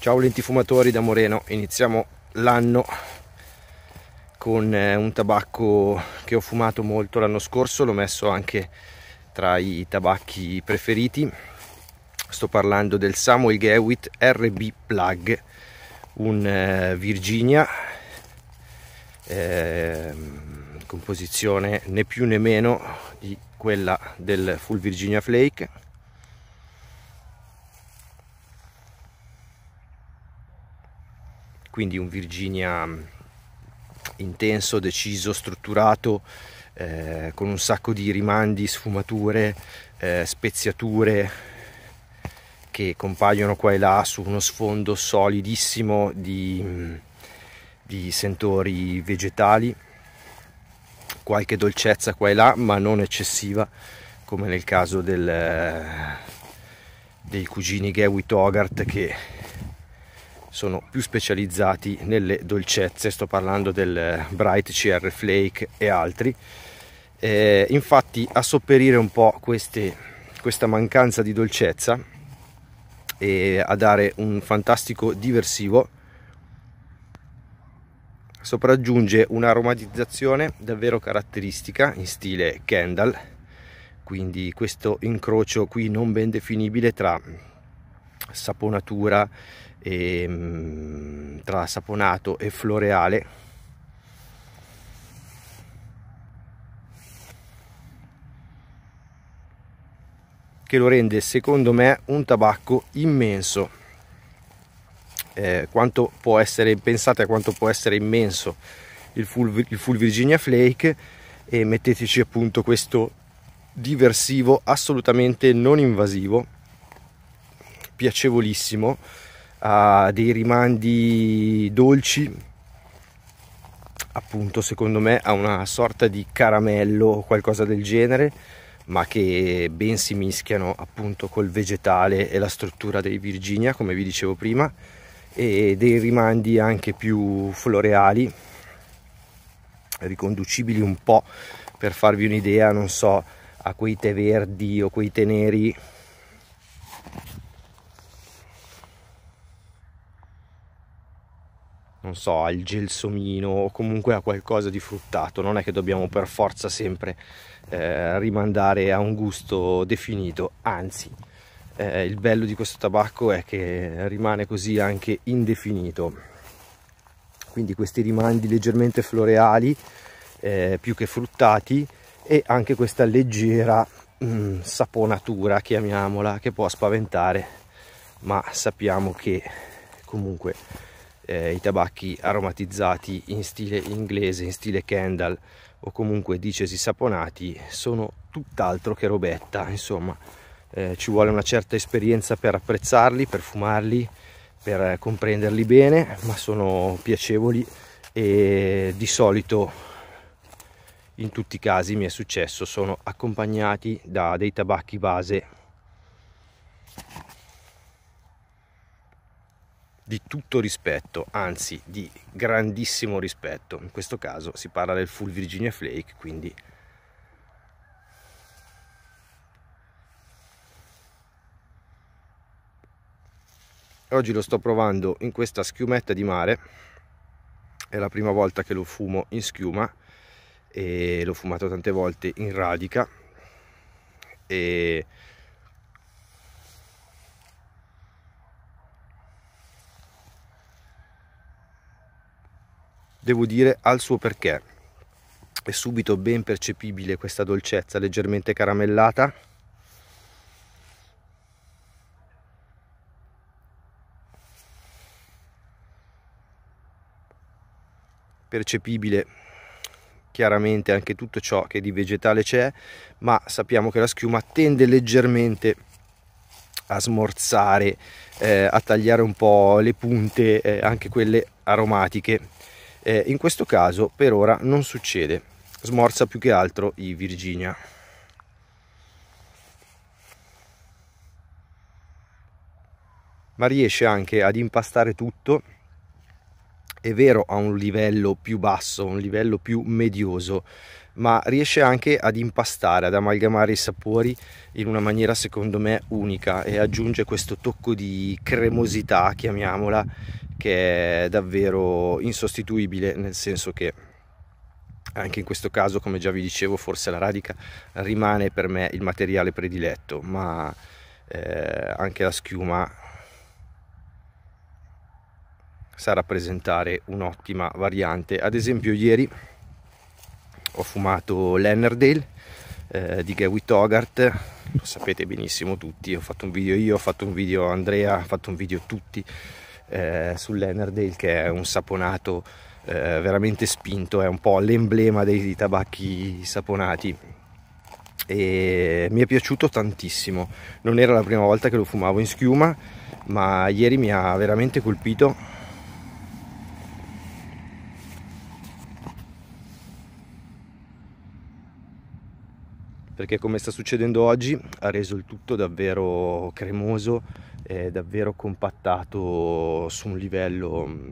Ciao lentifumatori da Moreno, iniziamo l'anno con eh, un tabacco che ho fumato molto l'anno scorso, l'ho messo anche tra i tabacchi preferiti. Sto parlando del Samuel Gewitt RB Plug, un eh, Virginia, eh, composizione né più né meno di quella del Full Virginia Flake quindi un Virginia mm, intenso, deciso, strutturato, eh, con un sacco di rimandi, sfumature, eh, speziature che compaiono qua e là su uno sfondo solidissimo di, mm, di sentori vegetali, qualche dolcezza qua e là, ma non eccessiva come nel caso del, eh, dei cugini Gewi Togart che sono più specializzati nelle dolcezze, sto parlando del eh, Bright CR Flake e altri. Eh, infatti a sopperire un po' queste, questa mancanza di dolcezza e a dare un fantastico diversivo sopraggiunge un'aromatizzazione davvero caratteristica in stile Kendall quindi questo incrocio qui non ben definibile tra saponatura e, ehm, tra saponato e floreale che lo rende secondo me un tabacco immenso eh, quanto può essere pensate a quanto può essere immenso il full, il full virginia flake e metteteci appunto questo diversivo assolutamente non invasivo piacevolissimo, ha dei rimandi dolci, appunto secondo me ha una sorta di caramello o qualcosa del genere, ma che ben si mischiano appunto col vegetale e la struttura dei Virginia, come vi dicevo prima, e dei rimandi anche più floreali, riconducibili un po' per farvi un'idea, non so, a quei tè verdi o quei tè neri non so, al gelsomino o comunque a qualcosa di fruttato, non è che dobbiamo per forza sempre eh, rimandare a un gusto definito, anzi eh, il bello di questo tabacco è che rimane così anche indefinito, quindi questi rimandi leggermente floreali eh, più che fruttati e anche questa leggera mh, mm, saponatura, chiamiamola, che può spaventare, ma sappiamo che comunque eh, i tabacchi aromatizzati in stile inglese, in stile Kendall o comunque dicesi saponati sono tutt'altro che robetta, insomma eh, ci vuole una certa esperienza per apprezzarli, per fumarli, per eh, comprenderli bene, ma sono piacevoli e di solito in tutti i casi mi è successo sono accompagnati da dei tabacchi base di tutto rispetto, anzi di grandissimo rispetto. In questo caso si parla del full Virginia Flake, quindi oggi lo sto provando in questa schiumetta di mare è la prima volta che lo fumo in schiuma e l'ho fumato tante volte in radica e devo dire al suo perché. È subito ben percepibile questa dolcezza leggermente caramellata. Percepibile chiaramente anche tutto ciò che di vegetale c'è, ma sappiamo che la schiuma tende leggermente a smorzare, eh, a tagliare un po' le punte, eh, anche quelle aromatiche eh, in questo caso per ora non succede smorza più che altro i Virginia ma riesce anche ad impastare tutto è vero a un livello più basso un livello più medioso ma riesce anche ad impastare, ad amalgamare i sapori in una maniera secondo me unica e aggiunge questo tocco di cremosità, chiamiamola, che è davvero insostituibile nel senso che anche in questo caso come già vi dicevo forse la radica rimane per me il materiale prediletto ma eh, anche la schiuma sa rappresentare un'ottima variante ad esempio ieri ho fumato l'Ennerdale eh, di Gary Togart lo sapete benissimo tutti ho fatto un video io ho fatto un video Andrea ho fatto un video tutti eh, sull'Enerdale che è un saponato eh, veramente spinto, è un po' l'emblema dei tabacchi saponati e mi è piaciuto tantissimo, non era la prima volta che lo fumavo in schiuma ma ieri mi ha veramente colpito perché come sta succedendo oggi ha reso il tutto davvero cremoso eh, davvero compattato su un livello mm,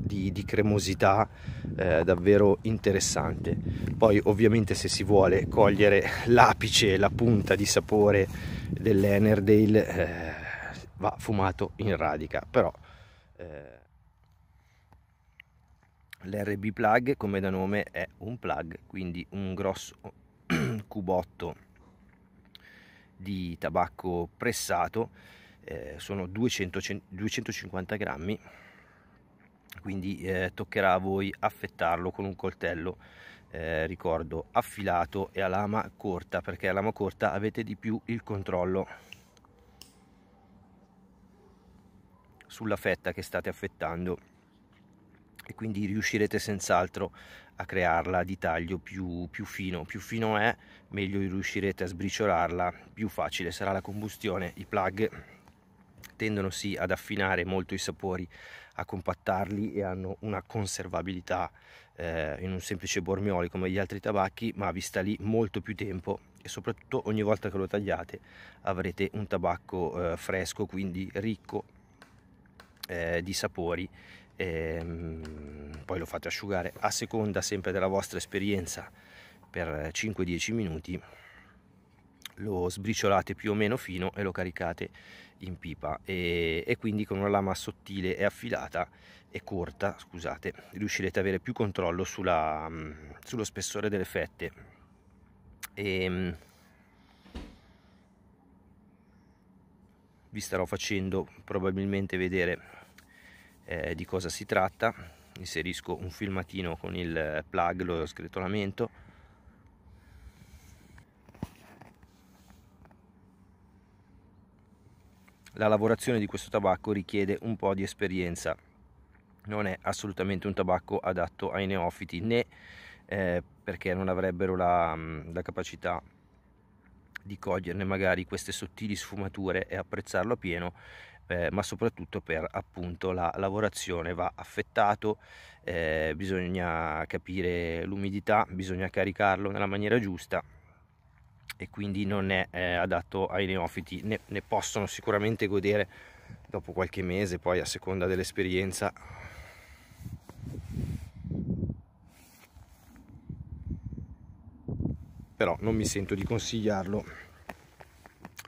di, di cremosità eh, davvero interessante poi ovviamente se si vuole cogliere l'apice la punta di sapore dell'Enerdale eh, va fumato in radica però eh, l'RB plug come da nome è un plug quindi un grosso cubotto di tabacco pressato eh, sono 200, 250 grammi quindi eh, toccherà a voi affettarlo con un coltello eh, ricordo affilato e a lama corta perché a lama corta avete di più il controllo sulla fetta che state affettando e quindi riuscirete senz'altro a crearla di taglio più, più, fino più fino è meglio riuscirete a sbriciolarla più facile sarà la combustione i plug tendono sì ad affinare molto i sapori a compattarli e hanno una conservabilità eh, in un semplice bormioli come gli altri tabacchi ma vi sta lì molto più tempo e soprattutto ogni volta che lo tagliate avrete un tabacco eh, fresco quindi ricco eh, di sapori e ehm, poi lo fate asciugare a seconda sempre della vostra esperienza per 5-10 minuti lo sbriciolate più o meno fino e lo caricate in pipa e, e, quindi con una lama sottile e affilata e corta scusate riuscirete ad avere più controllo sulla, sullo spessore delle fette e, ehm, vi starò facendo probabilmente vedere eh, di cosa si tratta inserisco un filmatino con il eh, plug lo scretolamento la lavorazione di questo tabacco richiede un po' di esperienza non è assolutamente un tabacco adatto ai neofiti né eh, perché non avrebbero la, mm, la capacità di coglierne magari queste sottili sfumature e apprezzarlo a pieno eh, ma soprattutto per appunto la lavorazione va affettato, eh, bisogna capire l'umidità, bisogna caricarlo nella maniera giusta e quindi non è eh, adatto ai neofiti, ne, ne possono sicuramente godere dopo qualche mese, poi a seconda dell'esperienza però non mi sento di consigliarlo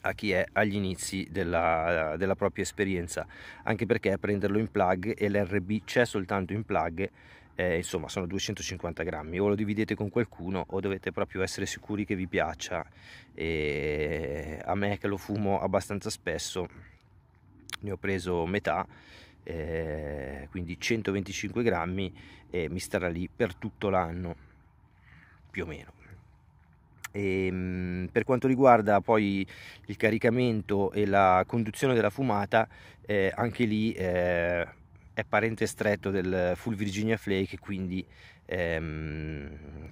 a chi è agli inizi della, della propria esperienza, anche perché prenderlo in plug e l'RB c'è soltanto in plug eh, insomma sono 250 grammi o lo dividete con qualcuno o dovete proprio essere sicuri che vi piaccia e a me che lo fumo abbastanza spesso ne ho preso metà eh, quindi 125 grammi e mi starà lì per tutto l'anno più o meno e, ehm, per quanto riguarda poi il caricamento e la conduzione della fumata, eh, anche lì eh, è parente stretto del Full Virginia Flake, quindi ehm,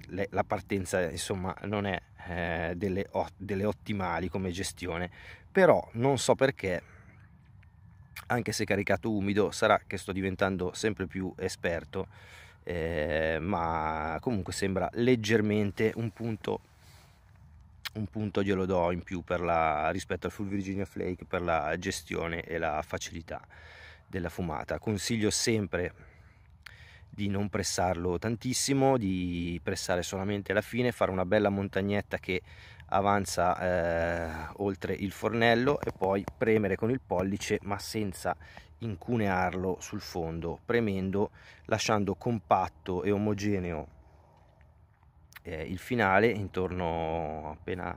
le, la partenza insomma non è eh, delle, delle ottimali come gestione, però non so perché anche se caricato umido sarà che sto diventando sempre più esperto eh, ma comunque sembra leggermente un punto un punto glielo do in più per la, rispetto al Full Virginia Flake per la gestione e la facilità della fumata. Consiglio sempre di non pressarlo tantissimo, di pressare solamente alla fine, fare una bella montagnetta che avanza eh, oltre il fornello e poi premere con il pollice ma senza incunearlo sul fondo, premendo lasciando compatto e omogeneo eh, il finale intorno appena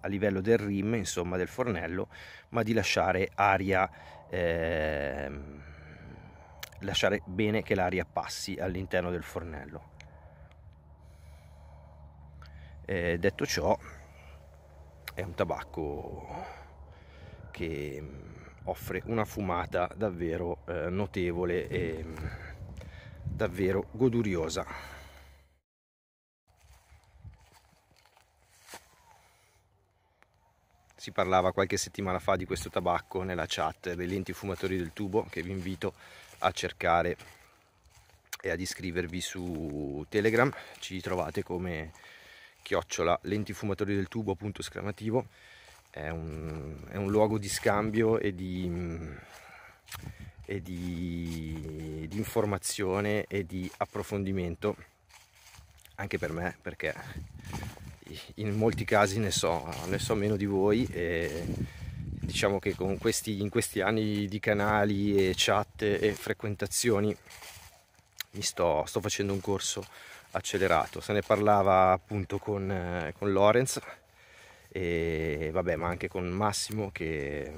a livello del rim, insomma del fornello, ma di lasciare aria, eh, lasciare bene che l'aria passi all'interno del fornello. Eh, detto ciò, è un tabacco che mm, offre una fumata davvero eh, notevole e mm, davvero goduriosa. si parlava qualche settimana fa di questo tabacco nella chat dei lenti fumatori del tubo che vi invito a cercare e ad iscrivervi su Telegram, ci trovate come chiocciola lenti fumatori del tubo punto esclamativo, è un, è un luogo di scambio e di, e di, di informazione e di approfondimento anche per me perché in molti casi ne so, ne so meno di voi e diciamo che questi, in questi anni di canali e chat e frequentazioni mi sto, sto facendo un corso accelerato, se ne parlava appunto con, con Lorenz e vabbè ma anche con Massimo che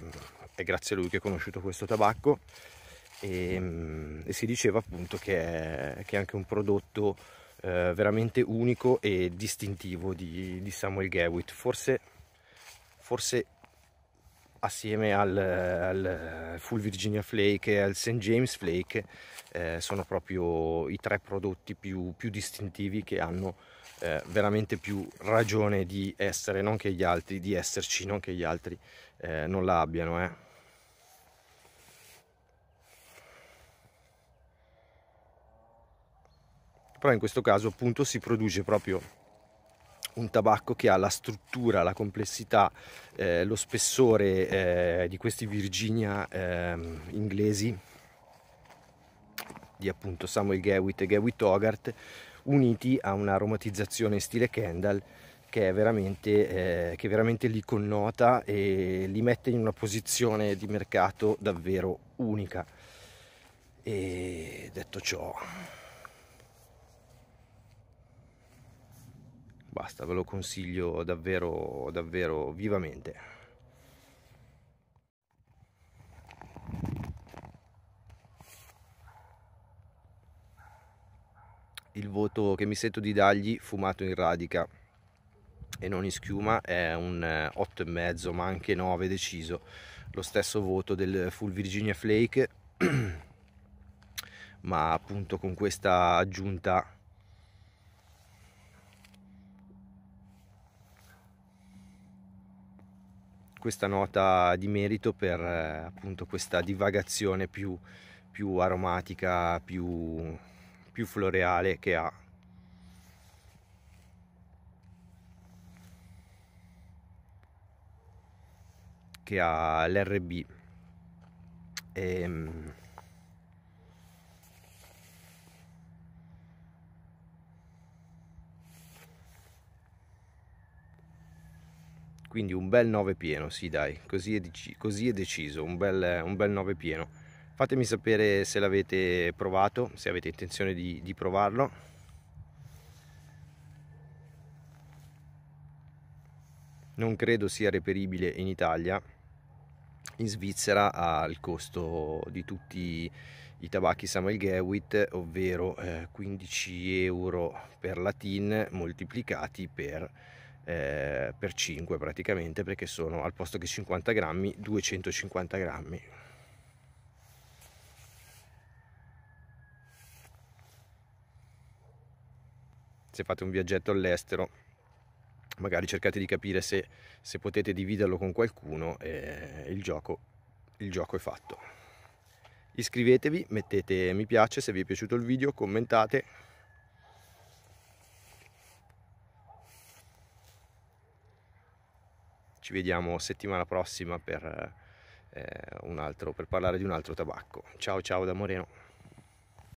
è grazie a lui che ho conosciuto questo tabacco e, ehm, e si diceva appunto che è, che è anche un prodotto eh, veramente unico e distintivo di, di Samuel Gewitt, forse, forse assieme al, al, Full Virginia Flake e al St. James Flake eh, sono proprio i tre prodotti più, più distintivi che hanno eh, veramente più ragione di essere, non che gli altri, di esserci, non che gli altri eh, non la abbiano. Eh. però in questo caso appunto si produce proprio un tabacco che ha la struttura, la complessità, eh, lo spessore eh, di questi Virginia eh, inglesi di appunto Samuel Gewitt e Gewitt Hogarth uniti a un'aromatizzazione in stile Kendall che, è veramente, eh, che veramente li connota e li mette in una posizione di mercato davvero unica. E detto ciò, basta ve lo consiglio davvero davvero vivamente il voto che mi sento di dargli fumato in radica e non in schiuma è un 8,5 eh, ma anche 9 deciso lo stesso voto del full virginia flake ma appunto con questa aggiunta questa nota di merito per eh, appunto questa divagazione più, più aromatica, più, più floreale che ha che ha l'RB. E, ehm, quindi un bel 9 pieno sì dai così è, dec così è deciso un bel, un bel 9 pieno fatemi sapere se l'avete provato se avete intenzione di, di provarlo non credo sia reperibile in Italia in Svizzera al costo di tutti i tabacchi Samuel Gewitt, ovvero 15 eh, euro per la tin moltiplicati per eh, per 5 praticamente perché sono al posto che 50 grammi 250 grammi se fate un viaggetto all'estero magari cercate di capire se, se potete dividerlo con qualcuno e il gioco, il gioco è fatto iscrivetevi mettete mi piace se vi è piaciuto il video commentate ci vediamo settimana prossima per, eh, altro, per parlare di un altro tabacco. Ciao ciao da Moreno.